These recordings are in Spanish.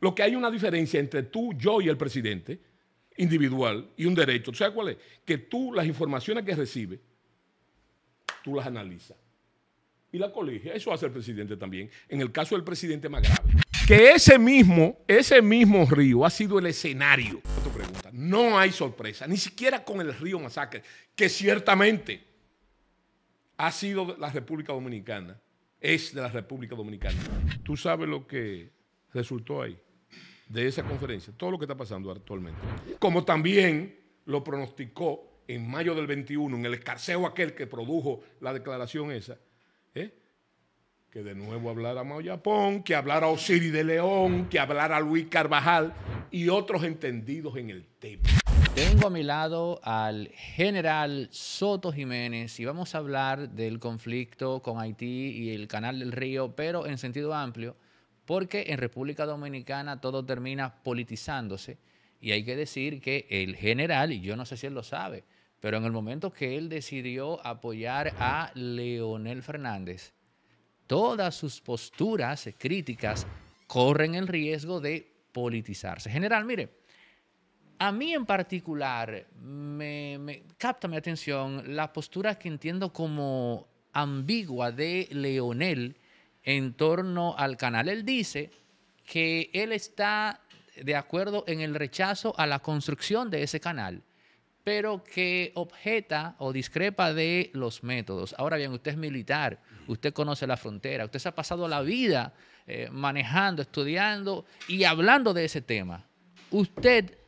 Lo que hay una diferencia entre tú, yo y el presidente individual y un derecho, ¿tú sabes cuál es? Que tú las informaciones que recibes, tú las analizas. Y la colegia, eso hace el presidente también. En el caso del presidente más grave. Que ese mismo, ese mismo río ha sido el escenario. pregunta. No hay sorpresa, ni siquiera con el río Masacre, que ciertamente ha sido la República Dominicana, es de la República Dominicana. ¿Tú sabes lo que resultó ahí? de esa conferencia todo lo que está pasando actualmente. Como también lo pronosticó en mayo del 21, en el escarceo aquel que produjo la declaración esa, ¿eh? que de nuevo hablar a Mao Japón, que hablara Osiris de León, que hablara Luis Carvajal y otros entendidos en el tema. Tengo a mi lado al general Soto Jiménez y vamos a hablar del conflicto con Haití y el canal del río, pero en sentido amplio porque en República Dominicana todo termina politizándose y hay que decir que el general, y yo no sé si él lo sabe, pero en el momento que él decidió apoyar a Leonel Fernández, todas sus posturas críticas corren el riesgo de politizarse. General, mire, a mí en particular me, capta mi atención la postura que entiendo como ambigua de Leonel en torno al canal. Él dice que él está de acuerdo en el rechazo a la construcción de ese canal, pero que objeta o discrepa de los métodos. Ahora bien, usted es militar, usted conoce la frontera, usted se ha pasado la vida eh, manejando, estudiando y hablando de ese tema. Usted,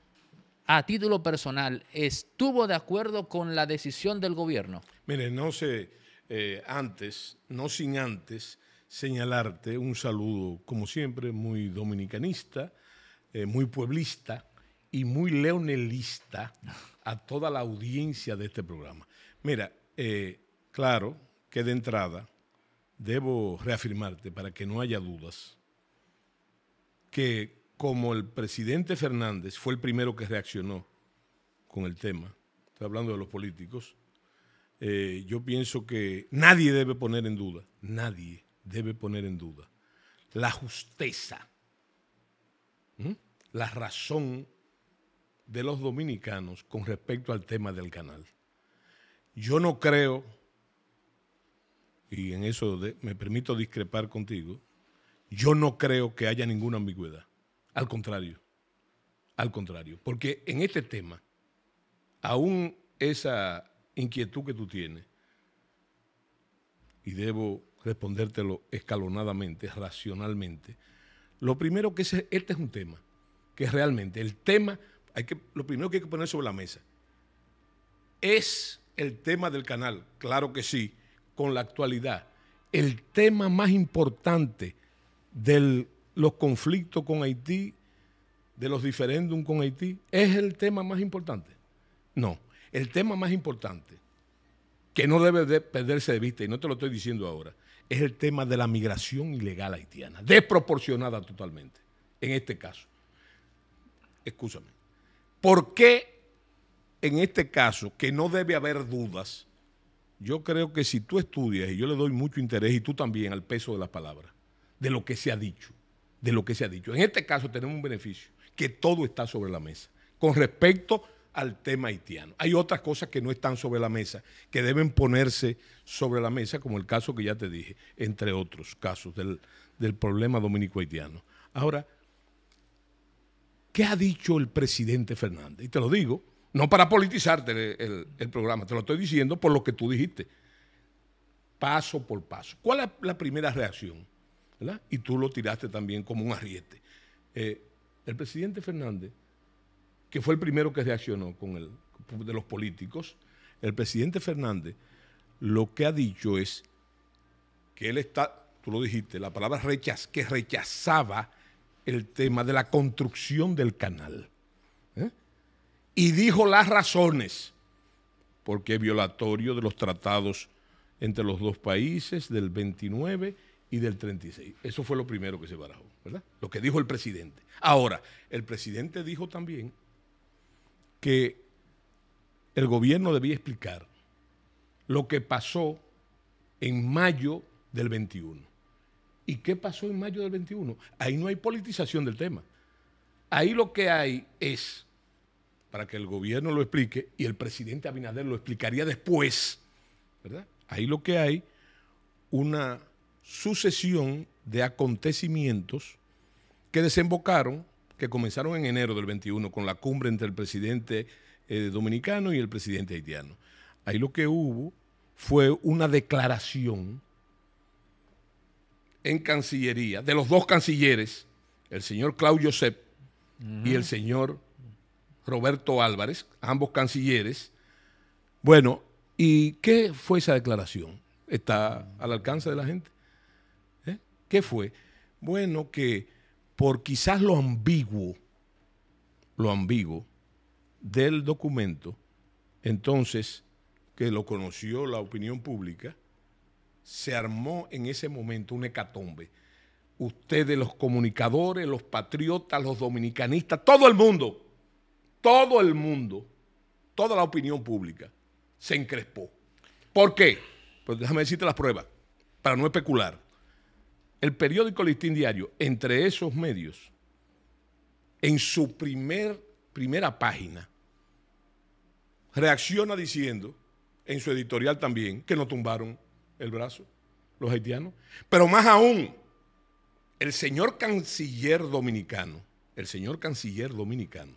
a título personal, estuvo de acuerdo con la decisión del gobierno. Mire, no sé, eh, antes, no sin antes, señalarte un saludo, como siempre, muy dominicanista, eh, muy pueblista y muy leonelista a toda la audiencia de este programa. Mira, eh, claro que de entrada debo reafirmarte para que no haya dudas que como el presidente Fernández fue el primero que reaccionó con el tema, estoy hablando de los políticos, eh, yo pienso que nadie debe poner en duda, nadie, debe poner en duda. La justeza, la razón de los dominicanos con respecto al tema del canal. Yo no creo, y en eso me permito discrepar contigo, yo no creo que haya ninguna ambigüedad. Al contrario, al contrario, porque en este tema, aún esa inquietud que tú tienes, y debo respondértelo escalonadamente, racionalmente. Lo primero que es, este es un tema, que realmente el tema, hay que, lo primero que hay que poner sobre la mesa, es el tema del canal, claro que sí, con la actualidad. El tema más importante de los conflictos con Haití, de los diferéndum con Haití, es el tema más importante. No, el tema más importante, que no debe perderse de vista, y no te lo estoy diciendo ahora, es el tema de la migración ilegal haitiana, desproporcionada totalmente, en este caso. Escúchame. ¿Por qué en este caso, que no debe haber dudas, yo creo que si tú estudias, y yo le doy mucho interés, y tú también, al peso de las palabras, de lo que se ha dicho, de lo que se ha dicho. En este caso tenemos un beneficio, que todo está sobre la mesa, con respecto a al tema haitiano. Hay otras cosas que no están sobre la mesa, que deben ponerse sobre la mesa, como el caso que ya te dije, entre otros casos del, problema dominico-haitiano. Ahora, ¿qué ha dicho el presidente Fernández? Y te lo digo, no para politizarte el, programa, te lo estoy diciendo por lo que tú dijiste, paso por paso. ¿Cuál es la primera reacción? ¿verdad? Y tú lo tiraste también como un arriete. Eh, el presidente Fernández que fue el primero que reaccionó con el, de los políticos, el presidente Fernández lo que ha dicho es que él está, tú lo dijiste, la palabra que rechazaba el tema de la construcción del canal. ¿eh? Y dijo las razones, porque es violatorio de los tratados entre los dos países del 29 y del 36. Eso fue lo primero que se barajó, ¿verdad? Lo que dijo el presidente. Ahora, el presidente dijo también que el gobierno debía explicar lo que pasó en mayo del 21. ¿Y qué pasó en mayo del 21? Ahí no hay politización del tema. Ahí lo que hay es, para que el gobierno lo explique, y el presidente Abinader lo explicaría después, ¿verdad? Ahí lo que hay, una sucesión de acontecimientos que desembocaron que comenzaron en enero del 21 con la cumbre entre el presidente eh, dominicano y el presidente haitiano. Ahí lo que hubo fue una declaración en Cancillería de los dos cancilleres, el señor Claudio Sepp y el señor Roberto Álvarez, ambos cancilleres. Bueno, ¿y qué fue esa declaración? ¿Está al alcance de la gente? ¿Eh? ¿Qué fue? Bueno, que por quizás lo ambiguo, lo ambiguo del documento, entonces que lo conoció la opinión pública, se armó en ese momento una hecatombe. Ustedes, los comunicadores, los patriotas, los dominicanistas, todo el mundo, todo el mundo, toda la opinión pública se encrespó. ¿Por qué? Pues déjame decirte las pruebas, para no especular el periódico Listín Diario, entre esos medios, en su primer, primera página, reacciona diciendo, en su editorial también, que no tumbaron el brazo los haitianos. Pero más aún, el señor canciller dominicano, el señor canciller dominicano,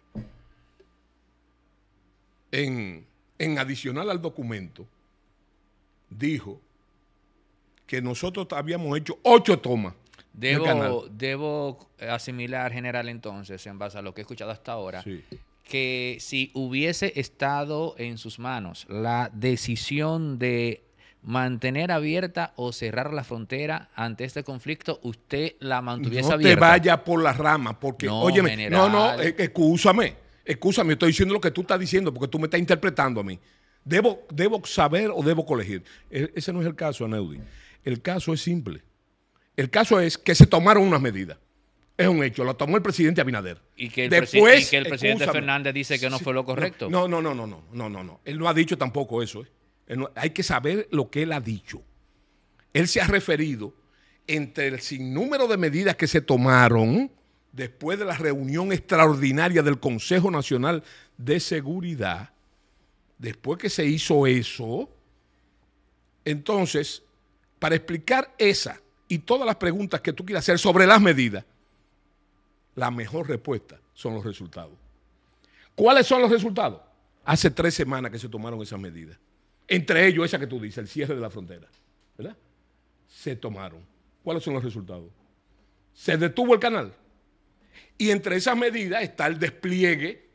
en, en adicional al documento, dijo que nosotros habíamos hecho ocho tomas. Debo, debo eh, asimilar, general, entonces, en base a lo que he escuchado hasta ahora, que si hubiese estado en sus manos la decisión de mantener abierta o cerrar la frontera ante este conflicto, usted la mantuviese abierta. No te vaya por las ramas, porque, no, no, no, excúsame, e, excúsame, estoy diciendo lo que tú estás diciendo, porque tú me estás interpretando a mí. Debo, debo saber o debo colegir. E, ese no es el caso, Aneudi. El caso es simple. El caso es que se tomaron unas medidas. Es un hecho, lo tomó el presidente Abinader. Y que el, Después, que el presidente Fernández dice que no fue lo correcto. No, no, no, no, no, no, no, Él no ha dicho tampoco eso. ¿eh? hay que saber lo que él ha dicho. Él se ha referido entre el sinnúmero de medidas que se tomaron después de la reunión extraordinaria del Consejo Nacional de Seguridad, después que se hizo eso, entonces para explicar esa y todas las preguntas que tú quieras hacer sobre las medidas, la mejor respuesta son los resultados. ¿Cuáles son los resultados? Hace tres semanas que se tomaron esas medidas. Entre ellos esa que tú dices, el cierre de la frontera. ¿Verdad? Se tomaron. ¿Cuáles son los resultados? Se detuvo el canal. Y entre esas medidas está el despliegue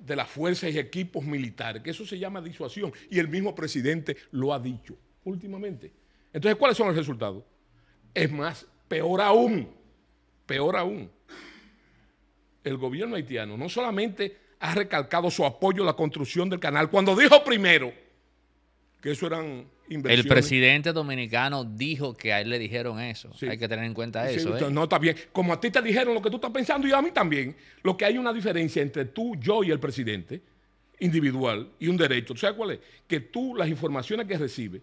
de las fuerzas y equipos militares, que eso se llama disuasión. Y el mismo presidente lo ha dicho últimamente. Entonces, ¿cuáles son los resultados? Es más, peor aún, peor aún. El gobierno haitiano no solamente ha recalcado su apoyo a la construcción del canal, cuando dijo primero que eso eran inversiones. El presidente dominicano dijo que a él le dijeron eso. Hay que tener en cuenta eso. ¿eh? No, está bien. Como a ti te dijeron lo que tú estás pensando y a mí también, lo que hay una diferencia entre tú, yo y el presidente individual y un derecho. ¿Tú sabes cuál es? Que tú las informaciones que recibes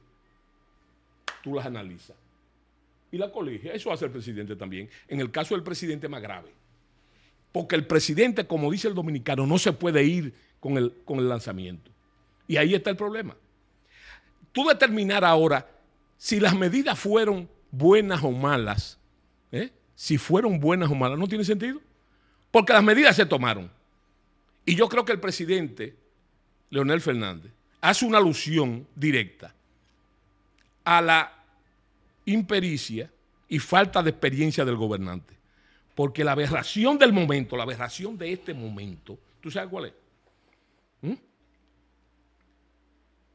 tú las analizas. Y la colegia, eso hace el presidente también. En el caso del presidente más grave. Porque el presidente, como dice el dominicano, no se puede ir con el, con el lanzamiento. Y ahí está el problema. Tú determinar ahora si las medidas fueron buenas o malas, ¿eh? si fueron buenas o malas, no tiene sentido. Porque las medidas se tomaron. Y yo creo que el presidente, Leonel Fernández, hace una alusión directa a la impericia y falta de experiencia del gobernante. Porque la aberración del momento, la aberración de este momento, ¿tú sabes cuál es? ¿Mm?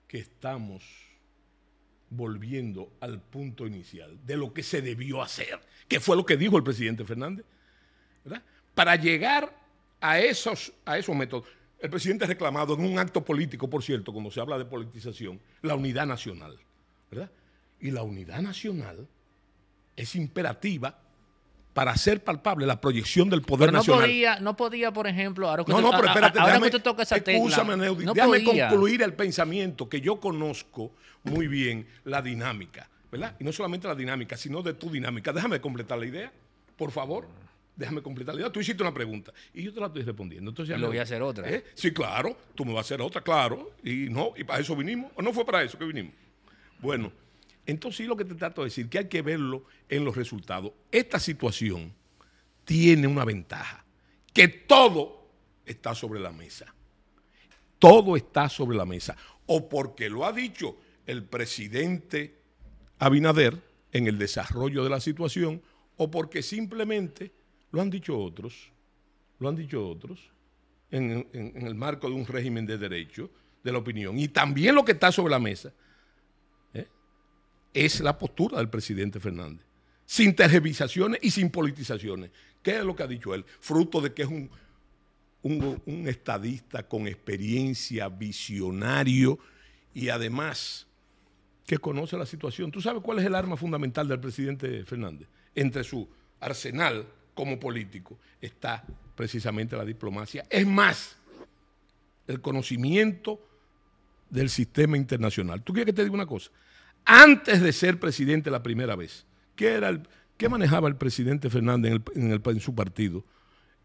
Que estamos volviendo al punto inicial de lo que se debió hacer, que fue lo que dijo el presidente Fernández, ¿verdad? Para llegar a esos, a esos métodos. El presidente ha reclamado en un acto político, por cierto, cuando se habla de politización, la unidad nacional. ¿verdad? Y la unidad nacional es imperativa para hacer palpable la proyección del poder nacional. no podía, por ejemplo, ahora que no, toca no, déjame, esa déjame concluir el pensamiento que yo conozco muy bien la dinámica, ¿verdad? Y no solamente la dinámica, sino de tu dinámica. Déjame completar la idea, por favor. Déjame completar la idea. Tú hiciste una pregunta y yo te la estoy respondiendo. Entonces ya y lo voy a hacer otra. ¿Eh? Sí, claro. Tú me vas a hacer otra, claro. Y no, y para eso vinimos. ¿O no fue para eso que vinimos? Bueno, entonces lo que te trato de decir, que hay que verlo en los resultados. Esta situación tiene una ventaja, que todo está sobre la mesa. Todo está sobre la mesa. O porque lo ha dicho el presidente Abinader en el desarrollo de la situación, o porque simplemente lo han dicho otros, lo han dicho otros, en el marco de un régimen de derecho, de la opinión. Y también lo que está sobre la mesa es la postura del presidente Fernández. Sin tergiversaciones y sin politizaciones. ¿Qué es lo que ha dicho él? Fruto de que es un, un estadista con experiencia, visionario y además que conoce la situación. ¿Tú sabes cuál es el arma fundamental del presidente Fernández? Entre su arsenal como político está precisamente la diplomacia. Es más, el conocimiento del sistema internacional. ¿Tú quieres que te diga una cosa? antes de ser presidente la primera vez. ¿Qué, era qué manejaba el presidente Fernández en, su partido?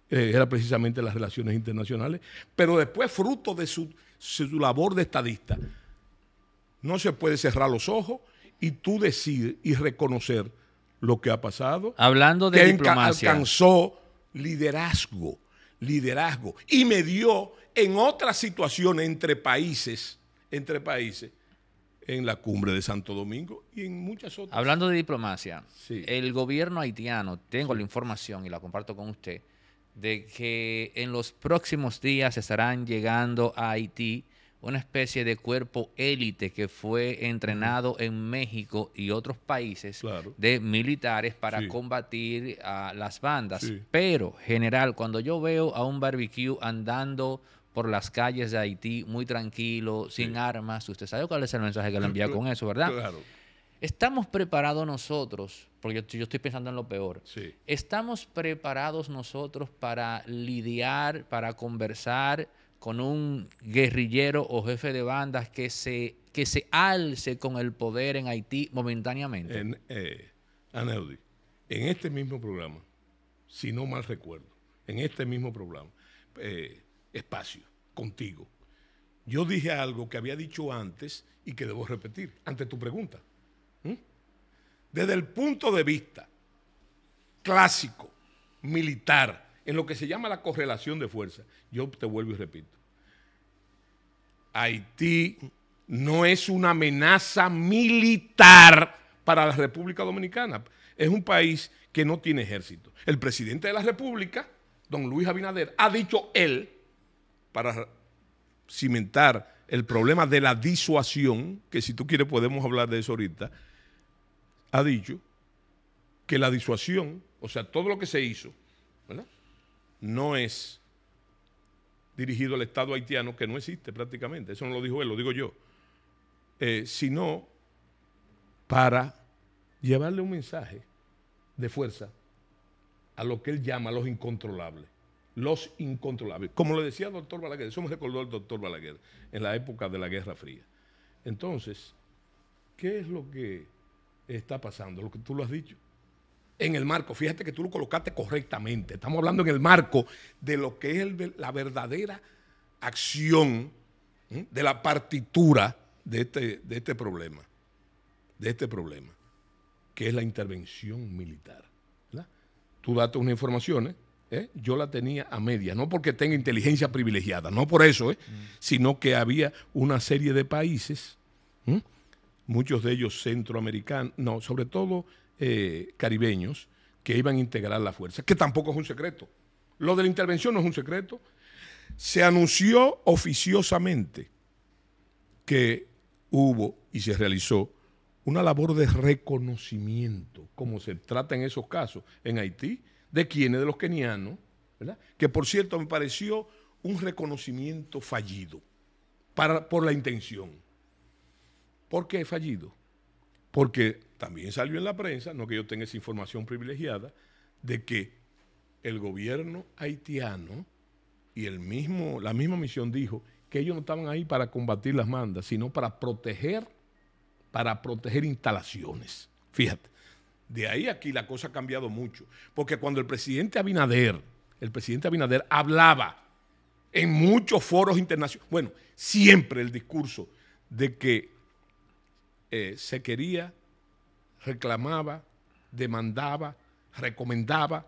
Eh, era precisamente las relaciones internacionales, pero después fruto de su, labor de estadista. No se puede cerrar los ojos y tú decir y reconocer lo que ha pasado. Hablando de que diplomacia. alcanzó liderazgo, liderazgo. Y me dio en otras situaciones entre países, entre países, en la cumbre de Santo Domingo y en muchas otras. Hablando de diplomacia, el gobierno haitiano, tengo la información y la comparto con usted, de que en los próximos días estarán llegando a Haití una especie de cuerpo élite que fue entrenado en México y otros países de militares para combatir a las bandas. Pero, general, cuando yo veo a un barbecue andando por las calles de Haití, muy tranquilo, sin armas. Usted sabe cuál es el mensaje que le envía con eso, ¿verdad? Claro. ¿Estamos preparados nosotros, porque yo, estoy pensando en lo peor, estamos preparados nosotros para lidiar, para conversar con un guerrillero o jefe de bandas que se, que se alce con el poder en Haití momentáneamente? En, eh, en este mismo programa, si no mal recuerdo, en este mismo programa, eh, espacio contigo. Yo dije algo que había dicho antes y que debo repetir ante tu pregunta. ¿Mm? Desde el punto de vista clásico, militar, en lo que se llama la correlación de fuerza, yo te vuelvo y repito, Haití no es una amenaza militar para la República Dominicana. Es un país que no tiene ejército. El presidente de la República, don Luis Abinader, ha dicho él para cimentar el problema de la disuasión, que si tú quieres podemos hablar de eso ahorita, ha dicho que la disuasión, o sea, todo lo que se hizo, ¿verdad? no es dirigido al Estado haitiano, que no existe prácticamente, eso no lo dijo él, lo digo yo, eh, sino para llevarle un mensaje de fuerza a lo que él llama los incontrolables los incontrolables. Como le decía el doctor Balaguer, eso me recordó el doctor Balaguer en la época de la Guerra Fría. Entonces, ¿qué es lo que está pasando? Lo que tú lo has dicho. En el marco, fíjate que tú lo colocaste correctamente. Estamos hablando en el marco de lo que es la verdadera acción de la partitura este, de este, problema, de este problema, que es la intervención militar. Tú daste unas informaciones, ¿eh? yo la tenía a media, no porque tenga inteligencia privilegiada, no por eso, ¿eh? mm. sino que había una serie de países, muchos de ellos centroamericanos, no, sobre todo eh, caribeños, que iban a integrar la fuerza, que tampoco es un secreto. Lo de la intervención no es un secreto. Se anunció oficiosamente que hubo y se realizó una labor de reconocimiento, como se trata en esos casos en Haití, ¿De quiénes? De los kenianos, ¿verdad? Que por cierto me pareció un reconocimiento fallido para, por la intención. ¿Por qué fallido? Porque también salió en la prensa, no que yo tenga esa información privilegiada, de que el gobierno haitiano y el mismo, la misma misión dijo que ellos no estaban ahí para combatir las mandas, sino para proteger, para proteger instalaciones. Fíjate. De ahí aquí la cosa ha cambiado mucho. Porque cuando el presidente Abinader, el presidente Abinader hablaba en muchos foros internacionales, bueno, siempre el discurso de que eh, se quería, reclamaba, demandaba, recomendaba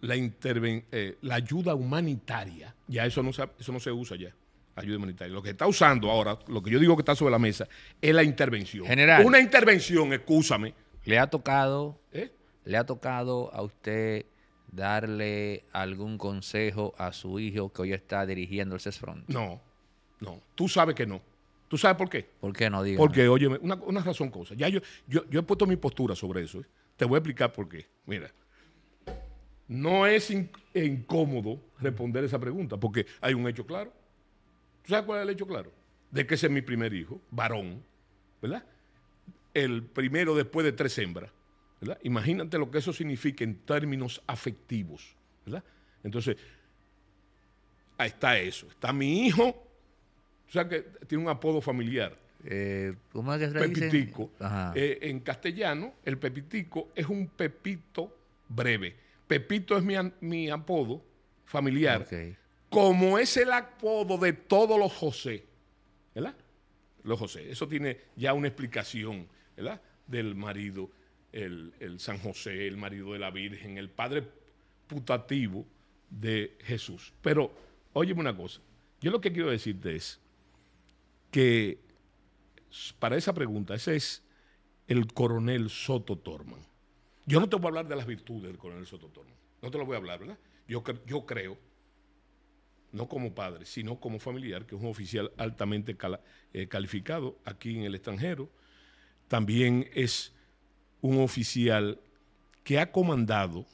la, eh, la ayuda humanitaria. Ya eso no, se, eso no se usa ya ayuda humanitaria. Lo que está usando ahora, lo que yo digo que está sobre la mesa, es la intervención. Una intervención, escúchame, ¿Le ha tocado, ¿Eh? le ha tocado a usted darle algún consejo a su hijo que hoy está dirigiendo el CESFRON? No, no. Tú sabes que no. ¿Tú sabes por qué? ¿Por qué no digo? Porque, oye, una, razón cosa. Ya yo, yo, he puesto mi postura sobre eso. ¿eh? Te voy a explicar por qué. Mira, no es incómodo responder esa pregunta porque hay un hecho claro. ¿Tú sabes cuál es el hecho claro? De que ese es mi primer hijo, varón, ¿verdad? el primero después de tres hembras. Imagínate lo que eso significa en términos afectivos. Entonces, ahí está eso. Está mi hijo, o sea que tiene un apodo familiar. Eh, pepitico. Eh, en castellano, el pepitico es un pepito breve. Pepito es mi, apodo familiar. Como es el apodo de todos los José, ¿verdad? Los José. Eso tiene ya una explicación. Del marido, el, San José, el marido de la Virgen, el padre putativo de Jesús. Pero, óyeme una cosa, yo lo que quiero decirte es que para esa pregunta, ese es el coronel Soto Torman. Yo no te voy a hablar de las virtudes del coronel Soto Torman, no te lo voy a hablar, ¿verdad? Yo, yo creo, no como padre, sino como familiar, que es un oficial altamente eh, calificado aquí en el extranjero, también es un oficial que ha comandado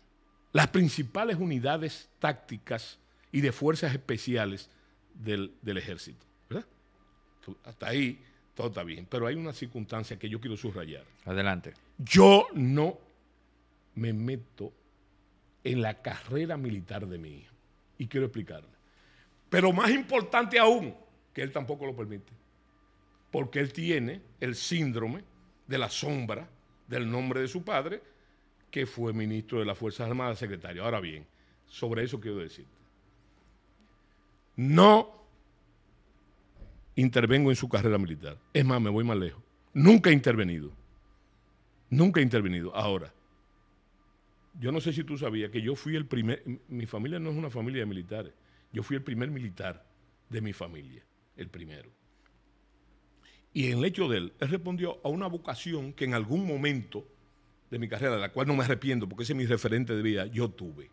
las principales unidades tácticas y de fuerzas especiales del, ejército. ¿verdad? Hasta ahí todo está bien, pero hay una circunstancia que yo quiero subrayar. Adelante. Yo no me meto en la carrera militar de mi hijo y quiero explicarle. Pero más importante aún, que él tampoco lo permite, porque él tiene el síndrome de la sombra del nombre de su padre, que fue ministro de las Fuerzas Armadas, secretario. Ahora bien, sobre eso quiero decirte. No intervengo en su carrera militar. Es más, me voy más lejos. Nunca he intervenido. Nunca he intervenido. Ahora, yo no sé si tú sabías que yo fui el primer, mi familia no es una familia de militares, yo fui el primer militar de mi familia, el primero. Y en el hecho de él, él respondió a una vocación que en algún momento de mi carrera, de la cual no me arrepiento, porque ese es mi referente de vida, yo tuve.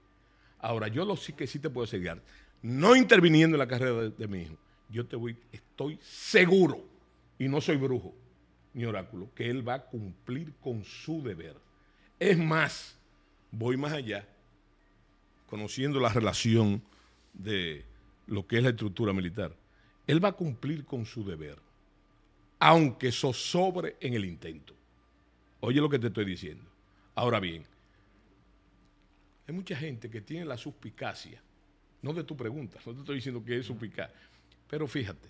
Ahora, yo lo sí que sí te puedo asegurar, no interviniendo en la carrera de, de mi hijo, yo te voy, estoy seguro, y no soy brujo ni oráculo, que él va a cumplir con su deber. Es más, voy más allá, conociendo la relación de lo que es la estructura militar. Él va a cumplir con su deber aunque sosobre en el intento. Oye lo que te estoy diciendo. Ahora bien, hay mucha gente que tiene la suspicacia, no de tu pregunta, no te estoy diciendo que es suspicaz, pero fíjate,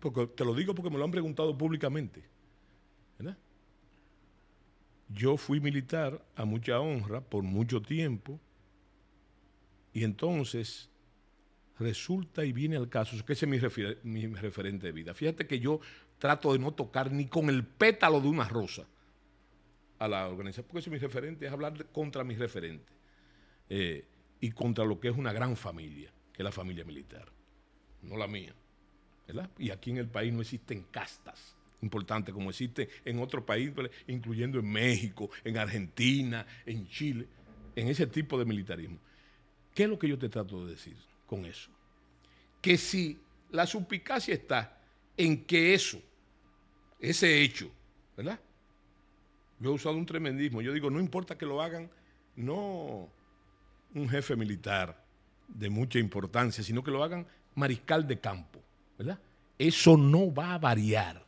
porque te lo digo porque me lo han preguntado públicamente. ¿verdad? Yo fui militar a mucha honra por mucho tiempo y entonces resulta y viene al caso, que ese es mi referente de vida. Fíjate que yo trato de no tocar ni con el pétalo de una rosa a la organización, porque si mi referente es hablar contra mis referentes eh, y contra lo que es una gran familia, que es la familia militar, no la mía. ¿verdad? Y aquí en el país no existen castas importantes como existen en otros países, incluyendo en México, en Argentina, en Chile, en ese tipo de militarismo. ¿Qué es lo que yo te trato de decir con eso? Que si la suspicacia está en que eso ese hecho, ¿verdad? Yo he usado un tremendismo. Yo digo, no importa que lo hagan, no un jefe militar de mucha importancia, sino que lo hagan mariscal de campo, ¿verdad? Eso no va a variar,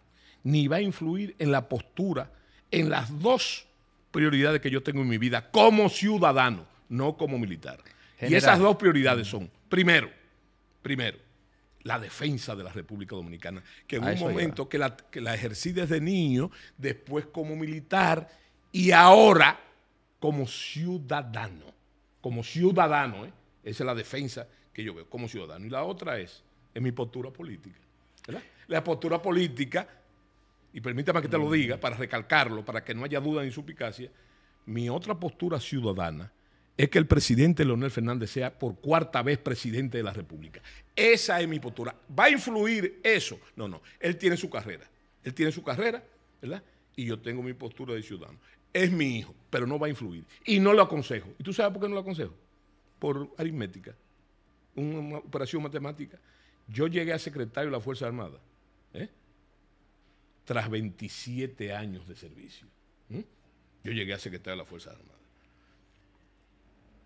ni va a influir en la postura, en las dos prioridades que yo tengo en mi vida como ciudadano, no como militar. Y esas dos prioridades son, primero, primero, la defensa de la República Dominicana, que en un momento que la, ejercí desde niño, después como militar y ahora como ciudadano, como ciudadano, ¿eh? esa es la defensa que yo veo como ciudadano. Y la otra es, mi postura política. La postura política, y permítame que te lo diga para recalcarlo, para que no haya duda ni suspicacia, mi otra postura ciudadana es que el presidente Leonel Fernández sea por cuarta vez presidente de la República. Esa es mi postura. ¿Va a influir eso? No, no. Él tiene su carrera. Él tiene su carrera, ¿verdad? Y yo tengo mi postura de ciudadano. Es mi hijo, pero no va a influir. Y no lo aconsejo. ¿Y tú sabes por qué no lo aconsejo? Por aritmética, una operación matemática. Yo llegué a secretario de la Fuerza Armada, ¿eh? tras 27 años de servicio. Yo llegué a secretario de la Fuerza Armada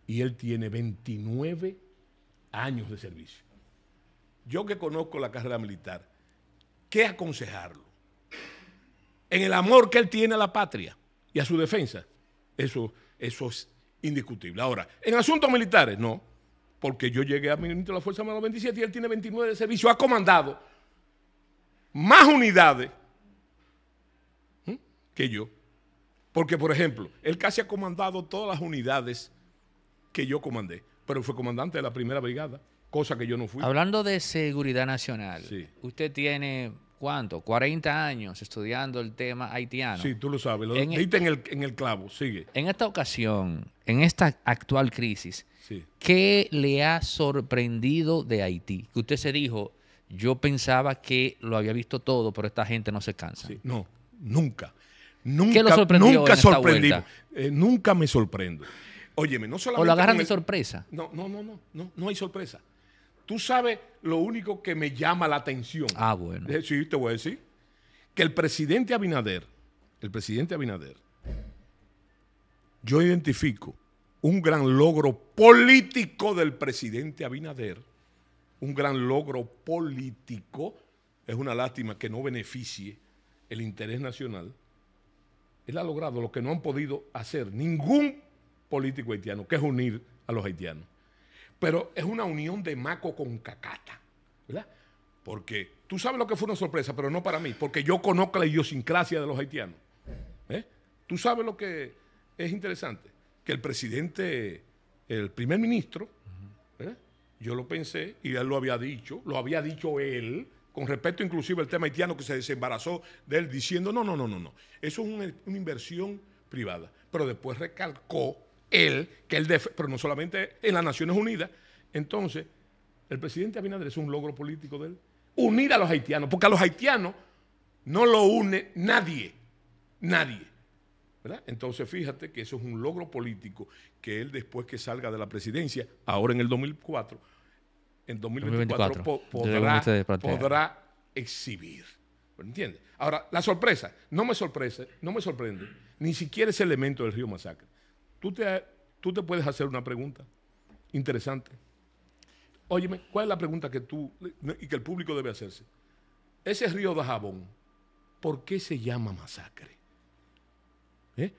y él tiene 29 años de servicio. Yo que conozco la carrera militar, ¿qué aconsejarlo? En el amor que él tiene a la patria y a su defensa, eso, eso es indiscutible. Ahora, en asuntos militares, no, porque yo llegué a ministro de la Fuerza Armada 27 y él tiene 29 de servicio, ha comandado más unidades que yo. Porque, por ejemplo, él casi ha comandado todas las unidades que yo comandé, pero fue comandante de la primera brigada, cosa que yo no fui. Hablando de seguridad nacional, usted tiene ¿cuánto? 40 años estudiando el tema haitiano. Sí, tú lo sabes, lo e- en, el, en el, clavo, sigue. En esta ocasión, en esta actual crisis, sí. ¿qué le ha sorprendido de Haití? Que usted se dijo, yo pensaba que lo había visto todo, pero esta gente no se cansa. no, nunca. Nunca, ¿Qué nunca eh, nunca me sorprendo. Óyeme, no solamente. O lo agarran de sorpresa. No, no, no, no, no, hay sorpresa. Tú sabes lo único que me llama la atención. Ah, bueno. Eh, sí, te voy a decir. Que el presidente Abinader, el presidente Abinader, yo identifico un gran logro político del presidente Abinader, un gran logro político, es una lástima que no beneficie el interés nacional. Él ha logrado lo que no han podido hacer ningún político haitiano, que es unir a los haitianos. Pero es una unión de maco con cacata, ¿verdad? Porque tú sabes lo que fue una sorpresa, pero no para mí, porque yo conozco la idiosincrasia de los haitianos. ¿eh? Tú sabes lo que es interesante, que el presidente, el primer ministro, ¿eh? yo lo pensé y él lo había dicho, lo había dicho él, con respecto inclusive al tema haitiano que se desembarazó de él diciendo, no, no, no, no, no, eso es una inversión privada. Pero después recalcó él, que él, pero no solamente en las Naciones Unidas. Entonces, el presidente Abinader es un logro político de él. Unir a los haitianos, porque a los haitianos no lo une nadie, nadie. Entonces, fíjate que eso es un logro político que él después que salga de la presidencia, ahora en el 2004, en 2024, podrá, exhibir. ¿Entiendes? Ahora, la sorpresa, no me sorprende, no me sorprende, ni siquiera ese elemento del río Masacre tú te, tú te puedes hacer una pregunta interesante. Óyeme, ¿cuál es la pregunta que tú y que el público debe hacerse? Ese río de jabón, ¿por qué se llama masacre? ¿Eh?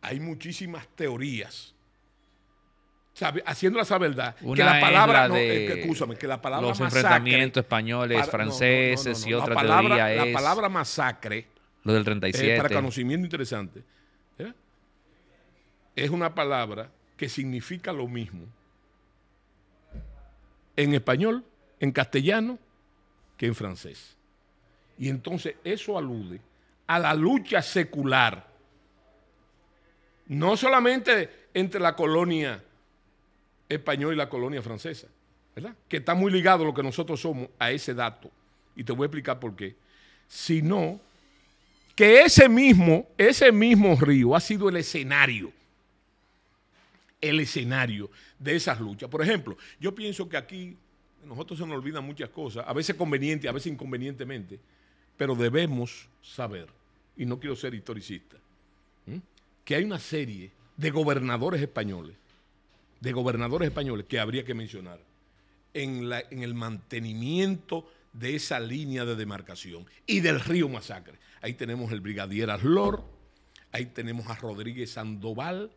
Hay muchísimas teorías. Sabe, haciendo la verdad, que la palabra, no, eh, que, la palabra los enfrentamientos españoles, franceses y otras la palabra masacre, lo del 37, eh, para conocimiento interesante, es una palabra que significa lo mismo en español, en castellano, que en francés. Y entonces eso alude a la lucha secular, no solamente entre la colonia española y la colonia francesa, ¿verdad? Que está muy ligado lo que nosotros somos a ese dato. Y te voy a explicar por qué. Sino que ese mismo, ese mismo río ha sido el escenario el escenario de esas luchas. Por ejemplo, yo pienso que aquí nosotros se nos olvidan muchas cosas, a veces conveniente, a veces inconvenientemente, pero debemos saber, y no quiero ser historicista, que hay una serie de gobernadores españoles, de gobernadores españoles que habría que mencionar en, el mantenimiento de esa línea de demarcación y del río Masacre. Ahí tenemos el brigadier Arlor, ahí tenemos a Rodríguez Sandoval,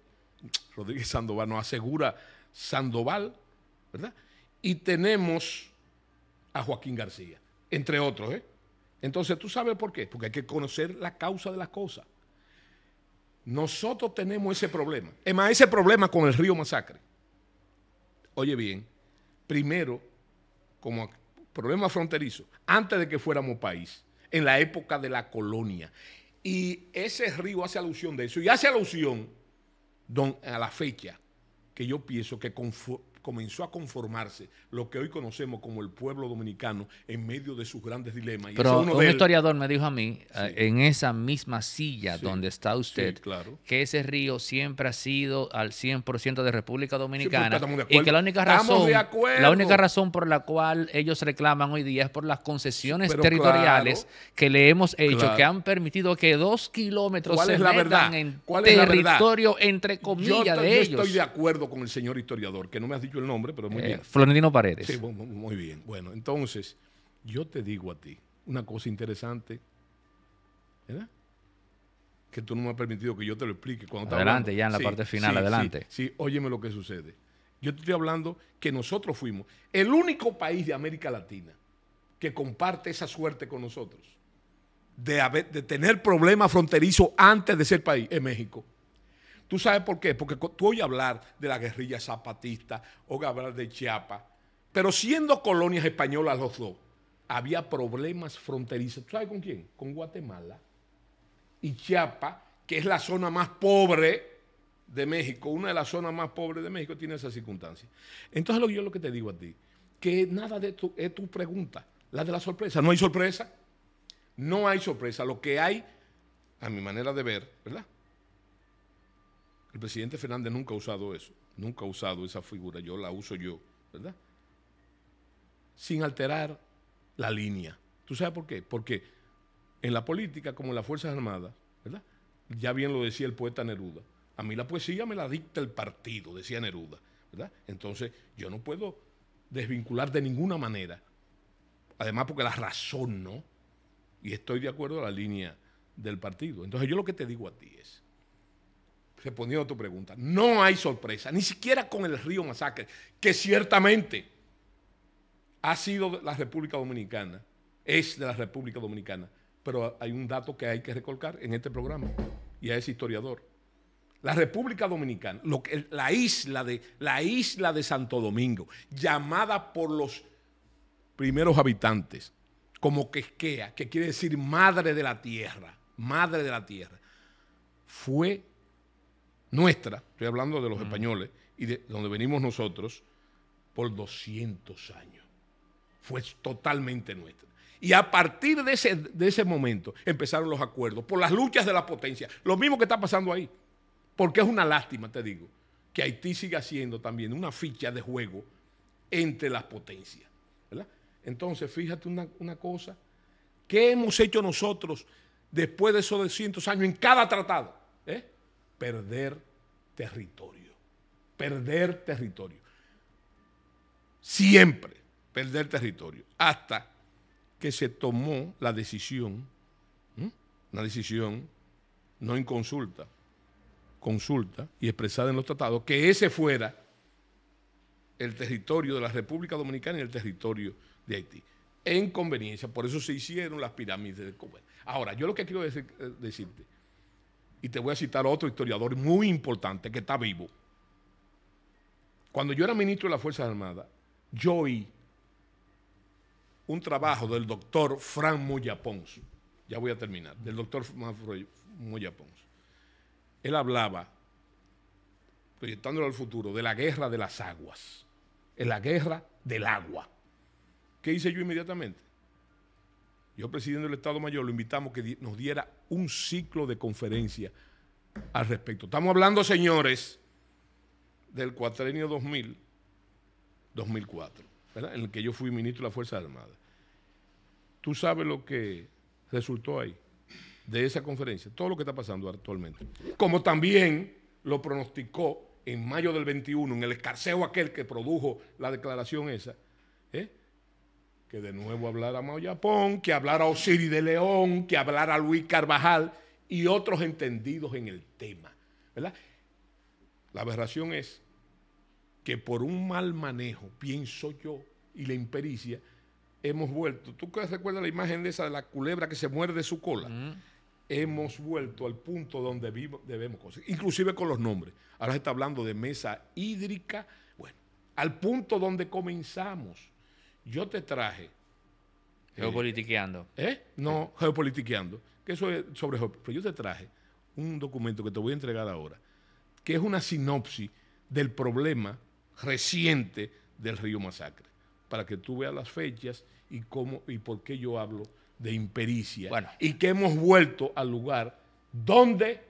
Rodríguez Sandoval, nos asegura Sandoval, ¿verdad? Y tenemos a Joaquín García, entre otros, ¿eh? Entonces, ¿tú sabes por qué? Porque hay que conocer la causa de las cosas. Nosotros tenemos ese problema. Es más, ese problema con el río Masacre. Oye bien, primero, como problema fronterizo, antes de que fuéramos país, en la época de la colonia. Y ese río hace alusión de eso. Y hace alusión don, a la fecha que yo pienso que comenzó a conformarse lo que hoy conocemos como el pueblo dominicano en medio de sus grandes dilemas. Pero un historiador me dijo a mí, eh, en esa misma silla donde está usted, que ese río siempre ha sido al 100% de República Dominicana y que la única, razón, la única razón por la cual ellos reclaman hoy día es por las concesiones territoriales que le hemos hecho, que han permitido que dos kilómetros se es la en territorio, entre comillas, de ellos. Yo estoy de acuerdo con el señor historiador, que no me has dicho el nombre, pero muy eh, bien. Florentino Paredes. muy bien. Bueno, entonces, yo te digo a ti una cosa interesante, ¿verdad? Que tú no me has permitido que yo te lo explique. Cuando adelante, ya en la parte final, adelante. Sí, óyeme lo que sucede. Yo te estoy hablando que nosotros fuimos el único país de América Latina que comparte esa suerte con nosotros de, de tener problemas fronterizos antes de ser país, es México. ¿Tú sabes por qué? Porque tú oyes hablar de la guerrilla zapatista, o hablar de Chiapas, pero siendo colonias españolas los dos, había problemas fronterizos. ¿Tú sabes con quién? Con Guatemala y Chiapas, que es la zona más pobre de México, una de las zonas más pobres de México, tiene esas circunstancias. Entonces yo lo que te digo a ti, que nada de esto es tu pregunta, la de la sorpresa. No hay sorpresa, no hay sorpresa. Lo que hay, a mi manera de ver, ¿verdad? El presidente Fernández nunca ha usado eso, nunca ha usado esa figura, yo la uso yo, ¿verdad? Sin alterar la línea. ¿Tú sabes por qué? Porque en la política, como en las Fuerzas Armadas, ¿verdad? Ya bien lo decía el poeta Neruda, a mí la poesía me la dicta el partido, decía Neruda, ¿verdad? Entonces yo no puedo desvincular de ninguna manera, además porque la razón, ¿no? Y estoy de acuerdo a la línea del partido. Entonces yo lo que te digo a ti es, respondiendo a tu pregunta, no hay sorpresa, ni siquiera con el río Masacre, que ciertamente ha sido la República Dominicana, es de la República Dominicana, pero hay un dato que hay que recolcar en este programa, y a ese historiador. La República Dominicana, lo que, la, isla de, la isla de Santo Domingo, llamada por los primeros habitantes como Quesquea, que quiere decir madre de la tierra, madre de la tierra, fue nuestra, estoy hablando de los españoles y de donde venimos nosotros, por 200 años. Fue totalmente nuestra. Y a partir de ese, de ese momento empezaron los acuerdos, por las luchas de las potencias, lo mismo que está pasando ahí. Porque es una lástima, te digo, que Haití siga siendo también una ficha de juego entre las potencias. ¿verdad? Entonces, fíjate una, una cosa, ¿qué hemos hecho nosotros después de esos 200 años en cada tratado? ¿eh? perder territorio. Perder territorio. Siempre perder territorio. Hasta que se tomó la decisión, una decisión no en consulta consulta y expresada en los tratados, que ese fuera el territorio de la República Dominicana y el territorio de Haití. En conveniencia, por eso se hicieron las pirámides de Cuba. Ahora, yo lo que quiero eh, decirte, y te voy a citar otro historiador muy importante que está vivo. Cuando yo era ministro de las Fuerzas Armadas, yo oí un trabajo del doctor Fran Moyapons. Ya voy a terminar. Del doctor Moyapons. Él hablaba, proyectándolo al futuro, de la guerra de las aguas. En la guerra del agua. ¿Qué hice yo inmediatamente? yo presidente del Estado Mayor, lo invitamos que nos diera un ciclo de conferencia al respecto. Estamos hablando, señores, del cuatrenio 2000, 2004, en el que yo fui ministro de la Fuerza Armada. Tú sabes lo que resultó ahí, de esa conferencia, todo lo que está pasando actualmente. Como también lo pronosticó en mayo del 21, en el escarceo aquel que produjo la declaración esa, que de nuevo a Mao Japón, que a osiri de León, que hablara Luis Carvajal y otros entendidos en el tema. ¿verdad? La aberración es que por un mal manejo, pienso yo, y la impericia, hemos vuelto. ¿Tú recuerdas la imagen de esa de la culebra que se muerde su cola? Hemos vuelto al punto donde debemos conseguir, inclusive con los nombres. Ahora se está hablando de mesa hídrica, bueno, al punto donde comenzamos yo te traje. Eh, geopolitiqueando. ¿Eh? No, geopolitiqueando. Que eso es sobre Pero yo te traje un documento que te voy a entregar ahora, que es una sinopsis del problema reciente del río Masacre, para que tú veas las fechas y cómo y por qué yo hablo de impericia y que hemos vuelto al lugar donde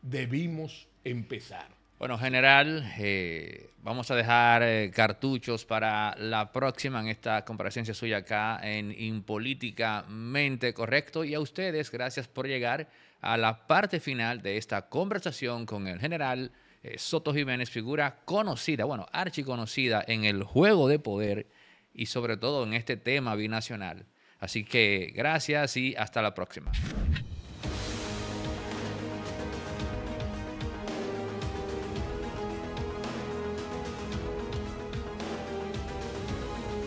debimos empezar. Bueno, general, eh, vamos a dejar eh, cartuchos para la próxima en esta comparecencia suya acá en Impolíticamente Correcto. Y a ustedes, gracias por llegar a la parte final de esta conversación con el general eh, Soto Jiménez, figura conocida, bueno, archiconocida en el juego de poder y sobre todo en este tema binacional. Así que gracias y hasta la próxima.